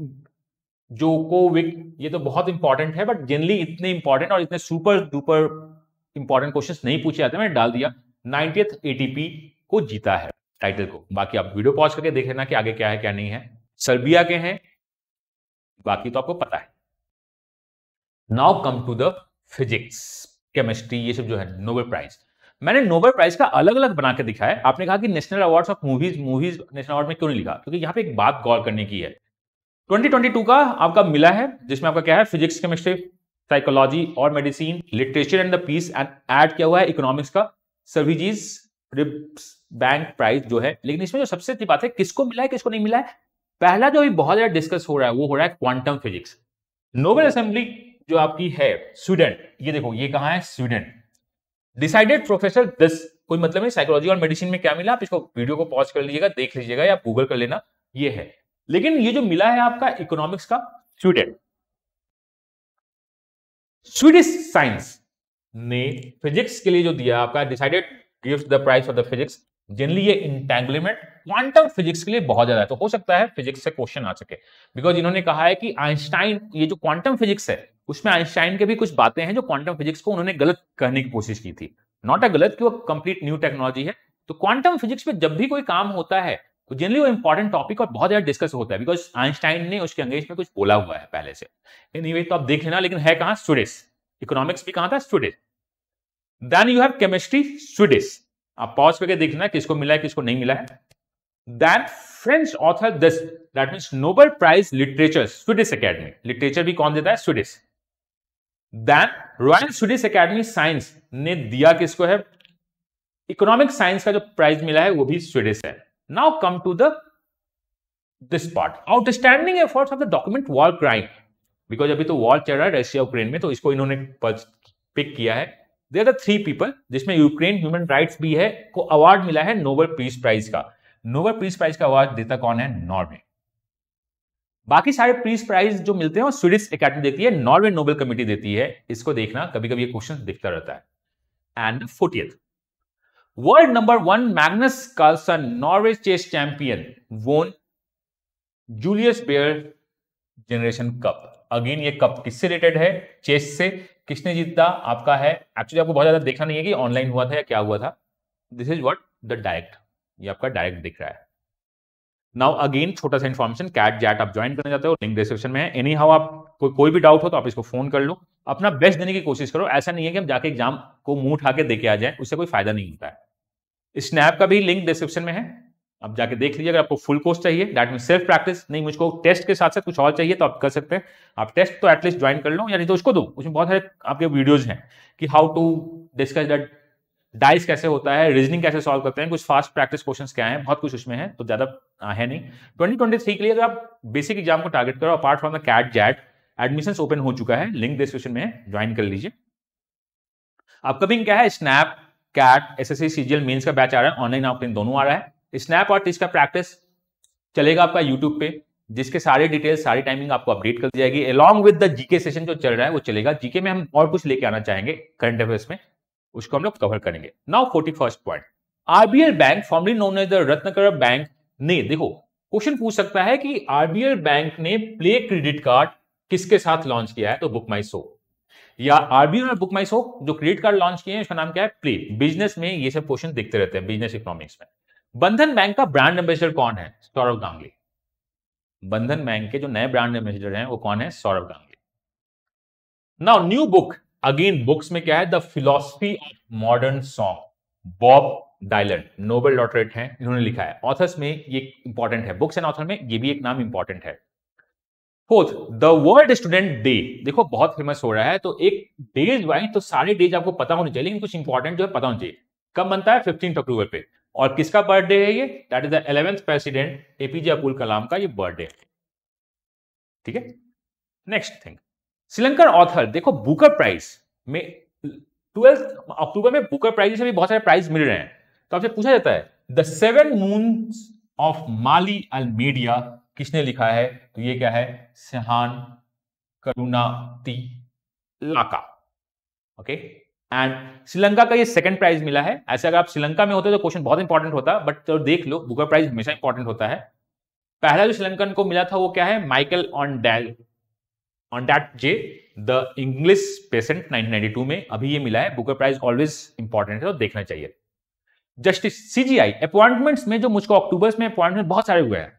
कोविक ये तो बहुत इंपॉर्टेंट है बट जनरली इतने इंपॉर्टेंट और इतने सुपर डुपर इंपॉर्टेंट क्वेश्चन नहीं पूछे जाते मैंने डाल दिया नाइनटीथ एटीपी को जीता है टाइटल को बाकी आप वीडियो पॉज करके देख लेना कि आगे क्या है क्या नहीं है सर्बिया के हैं बाकी तो आपको पता है now come to the physics chemistry ये सब जो है नोबेल प्राइज मैंने नोबेल प्राइज का अलग अलग बना के दिखा है आपने कहा कि National Award of movies movies National Award में क्यों नहीं लिखा क्योंकि यहाँ पे एक बात गौर करने की है 2022 का आपका मिला है जिसमें आपका क्या है फिजिक्स केमिस्ट्री साइकोलॉजी और medicine literature and the peace and add क्या हुआ है इकोनॉमिक्स का सर्विजीज रिप्स बैंक प्राइस जो है लेकिन इसमें जो सबसे अच्छी बात है किसको मिला है किसको नहीं मिला है पहला जो अभी बहुत ज्यादा डिस्कस हो रहा है वो हो रहा है क्वांटम फिजिक्स नोबेल असेंबली जो आपकी है स्वीडन ये देखो ये कहा है स्वीडन डिसाइडेड प्रोफेसर दिस कोई मतलब नहीं साइकोलॉजी और मेडिसिन में क्या मिला आप इसको वीडियो को पॉज कर लीजिएगा देख लीजिएगा या गूगल कर लेना ये है लेकिन ये जो मिला है आपका इकोनॉमिक्स का स्वीडन स्वीडिश साइंस ने फिजिक्स के लिए जो दिया आपका decided gives the prize of the physics generally ये इंटेंगलमेंट क्वांटम फिजिक्स के लिए बहुत ज्यादा है तो हो सकता है फिजिक्स से क्वेश्चन आ सके बिकॉज इन्होंने कहा है कि आइंस्टाइन ये जो क्वांटम फिजिक्स है उसमें आइंस्टाइन के भी कुछ बातें हैं जो क्वांटम फिजिक्स को उन्होंने गलत कहने की कोशिश की थी नॉट अ गलत कि वो कंप्लीट न्यू टेक्नोलॉजी है तो क्वांटम फिजिक्स में जब भी कोई काम होता है तो जनरली वो इंपॉर्टेंट टॉपिक और बहुत ज्यादा डिस्कस होता है बिकॉज आइंस्टाइन ने उसके अंग्रेज में कुछ बोला हुआ है पहले से एनीवे anyway, तो आप देख लेना लेकिन है कहाँ स्वीडिश इकोनॉमिक्स भी कहाँ था Swedish then you have chemistry Swedish आप पॉज करके देखना किसको मिला है किसको नहीं मिला है that French author this that means Nobel prize literature Swedish Academy literature भी कौन देता है Swedish then Royal Swedish Academy Science ने दिया किसको है इकोनॉमिक साइंस का जो प्राइज मिला है वो भी स्वीडिश है Now come to the this part. Outstanding efforts of the document war crime. because अभी तो वॉर चल रहा है रशिया यूक्रेन में तो इसको इन्होंने पिक किया है देर आर थ्री पीपल जिसमें यूक्रेन ह्यूमन राइट्स भी है को अवार्ड मिला है नोबल पीस प्राइज का नोबल पीस प्राइज का अवार्ड देता कौन है नॉर्वे बाकी सारे पीस प्राइज जो मिलते हैं वो स्वीडिश अकेडमी देती है नॉर्वे नोबेल कमेटी देती है इसको देखना कभी कभी ये क्वेश्चन दिखता रहता है and fortieth world number one Magnus Carlsen Norway chess champion won Julius Baer Generation Cup again ये कप किससे रिलेटेड है चेस से किसने जीता आपका है एक्चुअली आपको बहुत ज्यादा देखना नहीं है कि ऑनलाइन हुआ था या क्या हुआ था this is what the direct ये आपका डायरेक्ट दिख रहा है नाउ अगेन छोटा सा इन्फॉर्मेशन कैट जैट आप ज्वाइन करने जाते हो लिंक डिस्क्रिप्शन में है एनी हाउ आप को, कोई भी डाउट हो तो आप इसको फोन कर लो अपना बेस्ट देने की कोशिश करो ऐसा नहीं है कि हम जाके एग्जाम को मुंह उठा के देके आ जाए उससे कोई फायदा नहीं होता है स्नैप का भी लिंक डिस्क्रिप्शन में है आप जाके देख लीजिए अगर आपको फुल कोर्स चाहिए डैट मीन सेल्फ प्रैक्टिस नहीं मुझको टेस्ट के साथ साथ कुछ और चाहिए तो आप कर सकते हैं आप टेस्ट तो एटलीस्ट ज्वाइन कर लो या नहीं तो उसको दो उसमें बहुत सारे आपके वीडियोज हैं कि how to discuss that dice कैसे होता है रीजनिंग कैसे सॉल्व करते हैं कुछ फास्ट प्रैक्टिस क्वेश्चन क्या है बहुत कुछ उसमें है तो ज्यादा है नहीं थ्री के लिए अगर तो आप बेसिक एग्जाम को टारगेट करो apart from the CAT XAT admission open हो चुका है लिंक डिस्क्रिप्शन में ज्वाइन कर लीजिए अपकमिंग क्या है SNAP CAT S S C CGL mean का बैच आ रहा है ऑनलाइन ऑफलाइन दोनों आ रहा है स्नैप और टिच का प्रैक्टिस चलेगा आपका यूट्यूब पे जिसके सारे डिटेल्स सारी टाइमिंग आपको अपडेट कर दी जाएगी along with the GK session जो चल रहा है वो चलेगा जीके में हम और कुछ लेके आना चाहेंगे करंट अफेयर्स में उसको हम लोग कवर करेंगे now forty first point RBL Bank formerly known as the Ratnakar Bank ने देखो क्वेश्चन पूछ सकता है कि आरबीएल बैंक ने प्ले क्रेडिट कार्ड किसके साथ लॉन्च किया है तो बुक माई शो या आरबीओ में बुक माई शो जो क्रेडिट कार्ड लॉन्च किए हैं उसका नाम क्या है प्ले बिजनेस में ये सब क्वेश्चन दिखते रहते हैं बिजनेस इकोनॉमिक्स में बंधन बैंक का ब्रांड एम्बेसडर कौन है सौरभ गांगली बंधन बैंक के जो नए ब्रांड एम्बेसडर हैं वो कौन है Saurabh Ganguly now new book again books में क्या है the philosophy of modern song Bob Dylan Nobel doctorate है इन्होंने लिखा है ऑथर्स में ये इंपॉर्टेंट है बुक्स एंड ऑथर में ये भी एक नाम इंपॉर्टेंट है fourth the world student day देखो बहुत फेमस हो रहा है तो एक डेज वाइज तो सारे डेज आपको पता होने चाहिए लेकिन कुछ इंपॉर्टेंट जो है पता होना चाहिए कब बनता है फिफ्टीन अक्टूबर पे और किसका बर्थडे है ये that is the eleventh president APJ Abdul Kalam का ये बर्थडे है ठीक है नेक्स्ट थिंग श्रीलंकन ऑथर देखो बुकर प्राइज में ट्वेल्थ अक्टूबर में बुकर प्राइज से भी बहुत सारे प्राइज मिल रहे हैं तो आपसे पूछा जाता है the seven moon of Maali Almeida किसने लिखा है तो ये क्या है सिहान ती लाका ओके एंड श्रीलंका का ये सेकंड प्राइज मिला है ऐसे अगर आप श्रीलंका में होते तो क्वेश्चन बहुत इंपॉर्टेंट होता बट तो देख लो बुकर प्राइज हमेशा इंपॉर्टेंट होता है पहला जो श्रीलंकन को मिला था वो क्या है Michael Ondaatje Ondaatje the English patient 1992 में अभी ये मिला है बुकर प्राइज ऑलवेज इंपॉर्टेंट है तो देखना चाहिए जस्टिस सीजीआई अपॉइंटमेंट्स में जो मुझको अक्टूबर में अपॉइंटमेंट बहुत सारे हुए हैं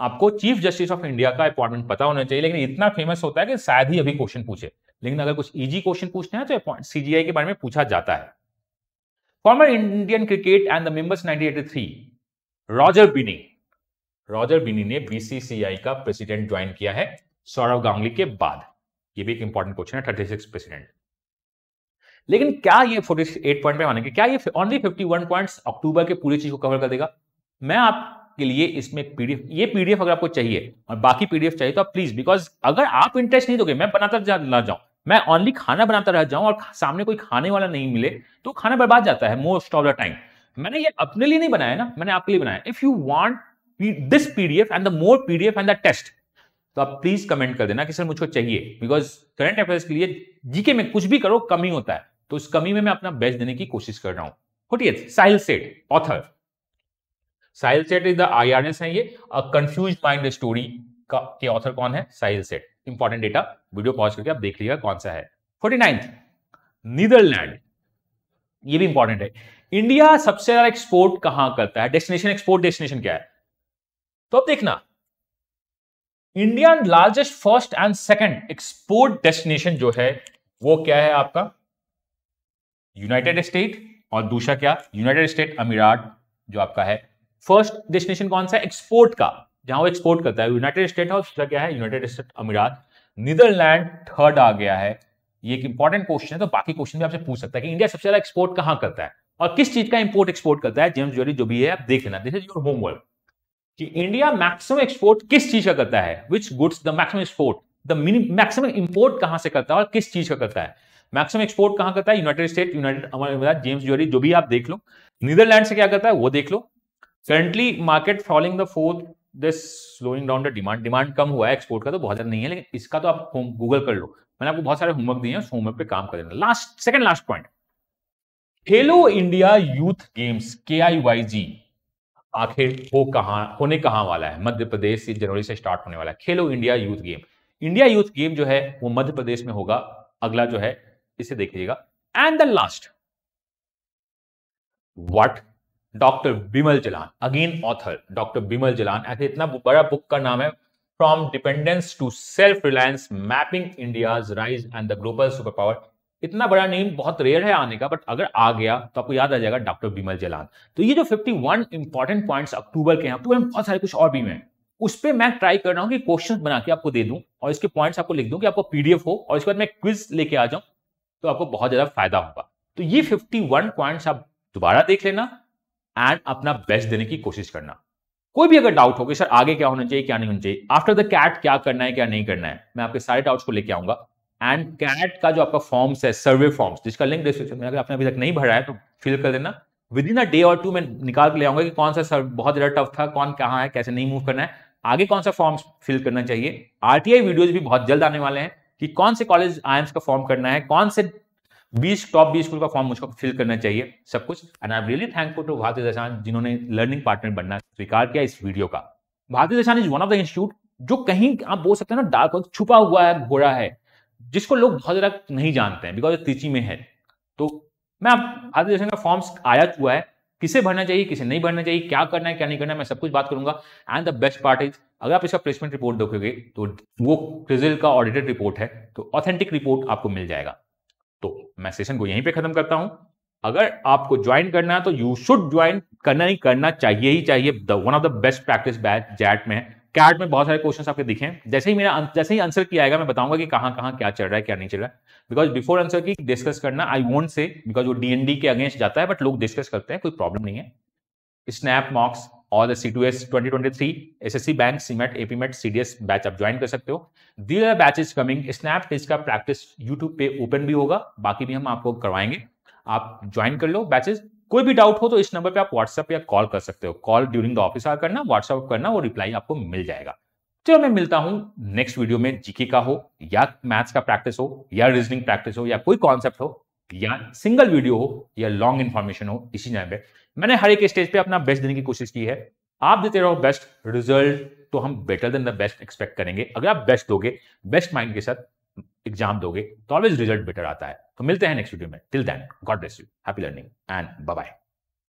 आपको चीफ जस्टिस ऑफ इंडिया का अपॉइंटमेंट पता होना चाहिए लेकिन इतना फेमस होता है कि शायद ही अभी क्वेश्चन पूछे लेकिन अगर कुछ इजी क्वेश्चन पूछते हैं तो सीजीआई के बारे में पूछा जाता है former Indian cricket and the members 1983 Roger Binny Roger Binny ने बीसीसीआई का प्रेसिडेंट ज्वाइन किया है सौरव गांगुली के बाद ये भी एक इंपॉर्टेंट क्वेश्चन है थर्टी सिक्स प्रेसिडेंट लेकिन क्या ये फोर्टी एट पॉइंट में मानेंगे क्या ये only fifty one point October के पूरी चीज को कवर कर देगा मैं आप के लिए इसमें पीडीएफ ये पीडीएफ अगर आपको चाहिए और बाकी पीडीएफ चाहिए तो आप प्लीज बिकॉज अगर आप इंटरेस्ट नहीं दोगे मैं बनाता जा, ना जाऊं मैं ऑनली खाना बनाता रह जाऊं और सामने कोई खाने वाला नहीं मिले तो खाना बर्बाद जाता है मोस्ट ऑफ द टाइम मैंने ये अपने लिए नहीं बनाया ना मैंने आपके लिए बनाया if you want this PDF and the more PDF and the test तो आप प्लीज कमेंट कर देना कि सर मुझको चाहिए बिकॉज करंट अफेयर्स के लिए जीके में कुछ भी करो कमी होता है तो उस कमी में मैं अपना बेस्ट देने की कोशिश कर रहा हूं Sahil Seth author Sahil Seth is the I R S है ये अ कंफ्यूज माइंड स्टोरी का के ऑथर कौन है Sahil Seth important data video pause करके आप देख लीजिएगा कौन सा है फोर्टी नाइन्थ नीदरलैंड ये भी इंपॉर्टेंट है इंडिया सबसे ज्यादा एक्सपोर्ट कहां करता है डेस्टिनेशन एक्सपोर्ट डेस्टिनेशन क्या है तो अब देखना India largest first and second export destination जो है वो क्या है आपका यूनाइटेड स्टेट और दूसरा क्या यूनाइटेड स्टेट अमीरात जो आपका है फर्स्ट डेस्टिनेशन कौन सा है एक्सपोर्ट का जहां वो एक्सपोर्ट करता है यूनाइटेड स्टेट है और दूसरा क्या है united state emirates Netherlands third आ गया है ये एक इंपॉर्टेंट क्वेश्चन है तो बाकी क्वेश्चन भी आपसे पूछ सकता है कि इंडिया सबसे ज्यादा एक्सपोर्ट कहां करता है और किस चीज का इंपोर्ट एक्सपोर्ट करता है जेम्स ज्वेलरी जो भी है आप देख लेना दिस इज योर होमवर्क कि इंडिया मैक्सिमम एक्सपोर्ट किस चीज का करता है which goods the maximum export the maximum import कहां से करता है और किस चीज का करता है मैक्सिमम एक्सपोर्ट कहां करता है united state united gems jewellery जो भी आप देख लो नीदरलैंड से क्या करता है वो देख लो currently market following the fourth this slowing down the demand demand कम हुआ है एक्सपोर्ट का तो बहुत ज्यादा नहीं है लेकिन इसका तो आप गूगल कर लो मैंने आपको बहुत सारे होमवर्क दिए हैं होमवर्क पे काम कर last second last point Khelo India youth games के आई वाई जी आखिर हो कहा होने कहाँ वाला है मध्य प्रदेश से जनवरी से स्टार्ट होने वाला है Khelo India youth game India youth game जो है वो मध्य प्रदेश में होगा अगला जो है इसे देखिएगा and the last what doctor Bimal Jalan again author doctor Bimal Jalan ऐसे इतना बड़ा बुक का नाम है from dependence to self reliance mapping India rise and the global super power इतना बड़ा नेम बहुत रेयर है आने का बट अगर आ गया तो आपको याद आ जाएगा डॉक्टर बिमल जलान तो ये जो 51 इंपॉर्टेंट पॉइंट अक्टूबर के हैं अक्टूबर में बहुत सारे कुछ और भी हैं उस पर मैं ट्राई कर रहा हूँ कि क्वेश्चन बना के आपको दे दूँ और इसके पॉइंट्स आपको लिख दूँ कि आपको पीडीएफ हो और इसके बाद मैं क्विज लेके आ जाऊँ तो आपको बहुत ज़्यादा फायदा होगा तो ये 51 पॉइंट्स आप दोबारा देख लेना एंड अपना बेस्ट देने की कोशिश करना कोई भी अगर डाउट हो कि सर आगे क्या होना चाहिए क्या नहीं होना चाहिए आफ्टर द कैट क्या करना है क्या नहीं करना है मैं आपके सारे डाउट्स को लेके आऊंगा एंड कैट का जो आपका फॉर्म्स है सर्वे फॉर्म्स जिसका लिंक डिस्क्रिप्शन में अगर आपने अभी तक नहीं भरा है तो फिल कर देना within a day or two मैं निकाल के ले आऊंगा कि कौन सा सर बहुत ज़्यादा टफ था कौन कहाँ है कैसे नहीं मूव करना है आगे कौन सा फॉर्म्स फिल करना चाहिए आरटीआई वीडियोज भी बहुत जल्द आने वाले हैं कि कौन से कॉलेज आई का फॉर्म करना है कौन से बीस टॉप बीस स्कूल का फॉर्म मुझको फिल करना चाहिए सब कुछ and I am really thankful to Bharatiya Dashan जिन्होंने लर्निंग पार्टनर बनना स्वीकार किया इस वीडियो का Bharatiya Dashan is one of the institute जो कहीं आप बोल सकते हैं ना डार्क छुपा हुआ है घोड़ा है जिसको लोग बहुत ज्यादा नहीं जानते हैं बिकॉज तिची में है तो मैं आप भारतीय दर्शन का फॉर्म आया हुआ है किसे भरना चाहिए किसे नहीं भरना चाहिए क्या करना है क्या नहीं करना है मैं सब कुछ बात करूंगा and the best part is अगर आप इसका प्लेसमेंट रिपोर्ट देखोगे तो वो क्रिजिल का ऑडिटेड रिपोर्ट है तो ऑथेंटिक रिपोर्ट आपको मिल जाएगा तो मैं सेशन को यहीं पे खत्म करता हूं अगर आपको ज्वाइन करना है तो यू शुड ज्वाइन करना ही करना चाहिए ही चाहिए one of the best practice batch XAT में कैट में बहुत सारे क्वेश्चन आपके दिखे जैसे ही मेरा जैसे ही आंसर किया आएगा मैं बताऊंगा कि कहां कहां क्या चल रहा है क्या नहीं चल रहा है बिकॉज बिफोर आंसर की डिस्कस करना आई वोंट से बिकॉज वो डीएनडी के अगेंस्ट जाता है बट लोग डिस्कस करते हैं कोई प्रॉब्लम नहीं है स्नैप मॉक्स और twenty twenty three S S C bank, CMAT एपीमेट सी डी एस बैच आप ज्वाइन कर सकते हो these are is coming snap test का प्रैक्टिस यूट्यूब पे ओपन भी होगा बाकी भी हम आपको करवाएंगे आप ज्वाइन कर लो बैचेस कोई भी डाउट हो तो इस नंबर पे आप व्हाट्सएप या कॉल कर सकते हो call during the office hour करना व्हाट्सएप करना वो रिप्लाई आपको मिल जाएगा चलो मैं मिलता हूं नेक्स्ट वीडियो में जीके का हो या मैथ्स का प्रैक्टिस हो या रीजनिंग प्रैक्टिस हो या कोई कॉन्सेप्ट हो या सिंगल वीडियो हो या लॉन्ग इन्फॉर्मेशन हो इसी नंबर पर मैंने हर एक स्टेज पे अपना बेस्ट देने की कोशिश की है आप देते रहो बेस्ट रिजल्ट तो हम better than the best expect करेंगे अगर आप बेस्ट दोगे बेस्ट माइंड के साथ एग्जाम दोगे तो ऑलवेज रिजल्ट बेटर आता है तो मिलते हैं नेक्स्ट वीडियो में till then God bless you happy learning and bye